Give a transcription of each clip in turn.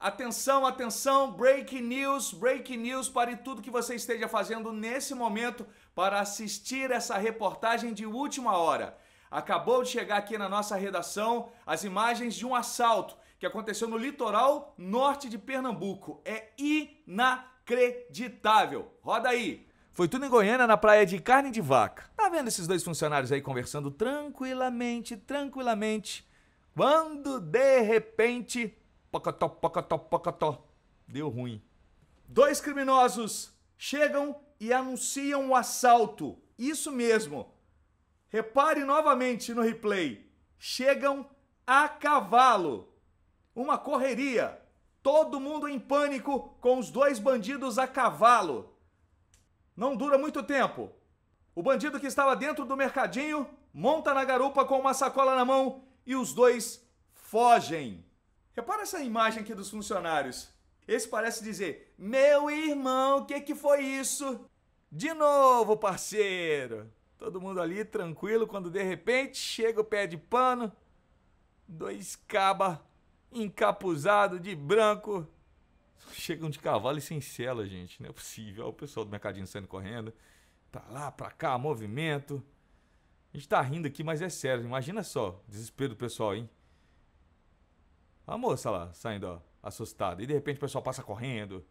Atenção, atenção, break news, break news para tudo que você esteja fazendo nesse momento para assistir essa reportagem de última hora. Acabou de chegar aqui na nossa redação as imagens de um assalto que aconteceu no litoral norte de Pernambuco. É inacreditável. Roda aí. Foi tudo em Goiânia, na praia de carne de vaca. Tá vendo esses dois funcionários aí conversando tranquilamente, tranquilamente, quando de repente Pocotó, pocotó, pocotó. Deu ruim. Dois criminosos chegam e anunciam o assalto. Isso mesmo. Repare novamente no replay. Chegam a cavalo. Uma correria. Todo mundo em pânico com os dois bandidos a cavalo. Não dura muito tempo. O bandido que estava dentro do mercadinho monta na garupa com uma sacola na mão e os dois fogem. Repara essa imagem aqui dos funcionários. Esse parece dizer: Meu irmão, o que, que foi isso? De novo, parceiro. Todo mundo ali tranquilo quando de repente chega o pé de pano, dois cabas, encapuzado de branco. Chegam de cavalo e sem cela, gente. Não é possível. Olha o pessoal do mercadinho saindo correndo. Pra tá lá, pra cá, movimento. A gente tá rindo aqui, mas é sério. Imagina só, desespero do pessoal, hein? A moça lá, saindo, ó, assustada. E de repente o pessoal passa correndo.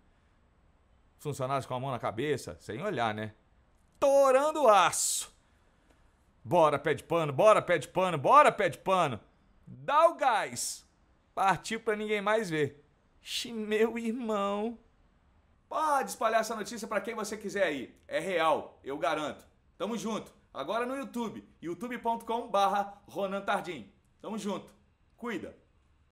Funcionários com a mão na cabeça, sem olhar, né? Torando aço. Bora, pé de pano, bora, pé de pano, bora, pé de pano. Dá o gás. Partiu pra ninguém mais ver. Xi, meu irmão. Pode espalhar essa notícia para quem você quiser aí. É real, eu garanto. Tamo junto. Agora no YouTube, youtube.com/barra Ronan Tardim. Tamo junto. Cuida.